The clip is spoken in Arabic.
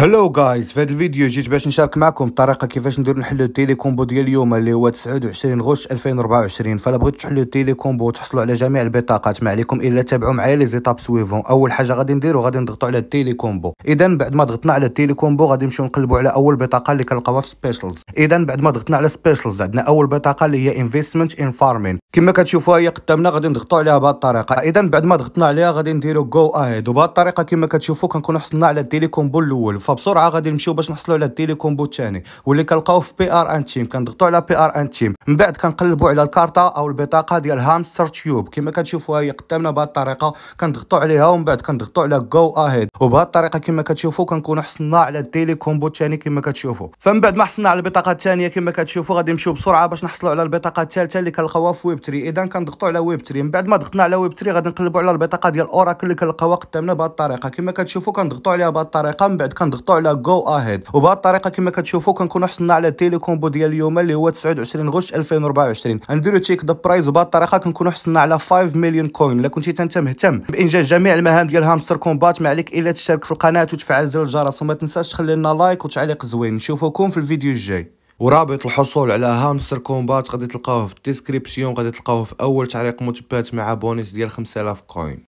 هلو جايز في هذا الفيديو جيت باش نشارك معكم الطريقه كيفاش نديرو نحلو التيليكومبو ديال اليوم اللي هو 29 غش 2024 فلا بغيتو تحلو التيليكومبو وتحصلوا على جميع البطاقات ما عليكم الا تابعوا معايا لي زيتاب سويفون اول حاجه غادي نديرو غادي نضغطوا على التيليكومبو اذا بعد ما ضغطنا على التيليكومبو غادي نمشيو نقلبوا على اول بطاقه اللي كنلقاوها في سبيشلز اذا بعد ما ضغطنا على سبيشلز عندنا اول بطاقه اللي هي انفستمنت ان فارمين كما كتشوفوها هي قدامنا غادي نضغطوا عليها بهذه الطريقه اذا بعد ما ضغطنا عليها غادي نديرو جو اهيد وبهذه الطريقه كما كتشوفوا كنكونوا حصلنا على التيليكومبو الاول فبسرعه غادي نمشيو باش نحصلوا على كومبو الثاني واللي كنلقاوه في بي ار ان تيم كنضغطوا على بي ار ان تيم من بعد كنقلبوا على الكارطه او البطاقه ديال هامستر تيوب كما كتشوفوا هي قدامنا بهذه الطريقه كنضغطوا عليها ومن بعد كنضغطوا على جو اهيد وبهذه الطريقه كما كتشوفوا كنكونوا حصلنا على كومبو الثاني كما كتشوفوا فمن بعد ما حصلنا على البطاقه الثانيه كما كتشوفوا غادي نمشيو بسرعه باش نحصلوا على البطاقه الثالثه اللي كنلقاوها في ويب 3 اذا كنضغطوا على ويب 3 من بعد ما ضغطنا على ويب 3 غادي نقلبوا على البطاقه ديال اوراكل اللي كنلقاوها قدامنا بهذه الطريقه كما كتشوفوا كنضغطوا عليها بهذه الطريقه من بعد كنضغطوا تضغطوا على جو اهيد وبهذه الطريقه كما كتشوفوا كنكونوا حصلنا على التيليكومبو ديال اليوم اللي هو 29 غش 2024 نديروا تشيك ذا برايز وبهذه الطريقه كنكونوا حصلنا على 5 مليون كوين الا كنتي انت مهتم بانجاز جميع المهام ديال هامستر كومبات ما عليك الا تشترك في القناه وتفعل زر الجرس وما تنساش تخلي لنا لايك وتعليق زوين نشوفكم في الفيديو الجاي ورابط الحصول على هامستر كومبات غادي تلقاوه في الديسكريبسيون غادي تلقاوه في اول تعليق متبات مع بونس ديال 5000 كوين